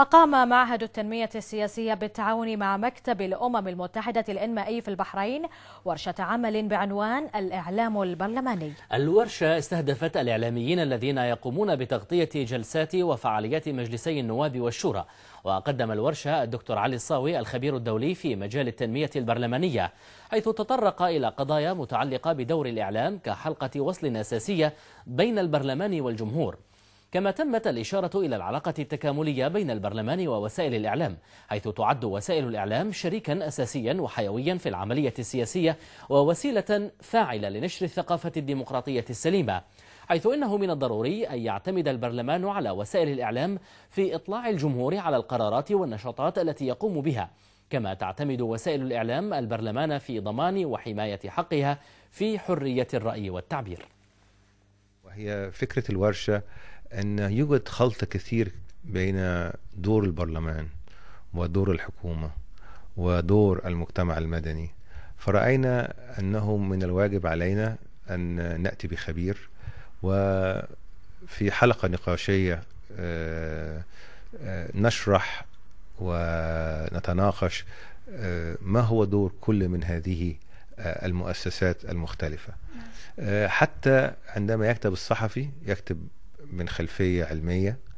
أقام معهد التنمية السياسية بالتعاون مع مكتب الأمم المتحدة الإنمائي في البحرين ورشة عمل بعنوان الإعلام البرلماني الورشة استهدفت الإعلاميين الذين يقومون بتغطية جلسات وفعاليات مجلسي النواب والشورى وقدم الورشة الدكتور علي الصاوي الخبير الدولي في مجال التنمية البرلمانية حيث تطرق إلى قضايا متعلقة بدور الإعلام كحلقة وصل أساسية بين البرلمان والجمهور كما تمت الإشارة إلى العلاقة التكاملية بين البرلمان ووسائل الإعلام حيث تعد وسائل الإعلام شريكا أساسيا وحيويا في العملية السياسية ووسيلة فاعلة لنشر الثقافة الديمقراطية السليمة حيث إنه من الضروري أن يعتمد البرلمان على وسائل الإعلام في إطلاع الجمهور على القرارات والنشاطات التي يقوم بها كما تعتمد وسائل الإعلام البرلمان في ضمان وحماية حقها في حرية الرأي والتعبير وهي فكرة الورشة أن يوجد خلط كثير بين دور البرلمان ودور الحكومة ودور المجتمع المدني فرأينا أنه من الواجب علينا أن نأتي بخبير وفي حلقة نقاشية آه، آه، نشرح ونتناقش آه، ما هو دور كل من هذه المؤسسات المختلفة حتى عندما يكتب الصحفي يكتب من خلفيه علميه